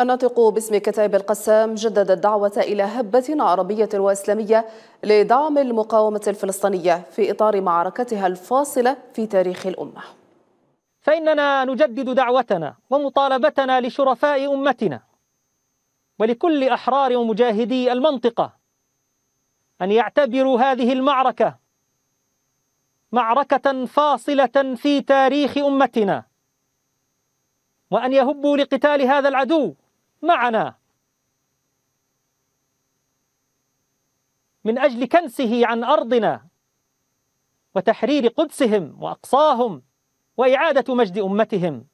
الناطق باسم كتائب القسام جدد الدعوة إلى هبة عربية وإسلامية لدعم المقاومة الفلسطينية في إطار معركتها الفاصلة في تاريخ الأمة فإننا نجدد دعوتنا ومطالبتنا لشرفاء أمتنا ولكل أحرار ومجاهدي المنطقة أن يعتبروا هذه المعركة معركة فاصلة في تاريخ أمتنا وأن يهبوا لقتال هذا العدو معنا من أجل كنسه عن أرضنا وتحرير قدسهم وأقصاهم وإعادة مجد أمتهم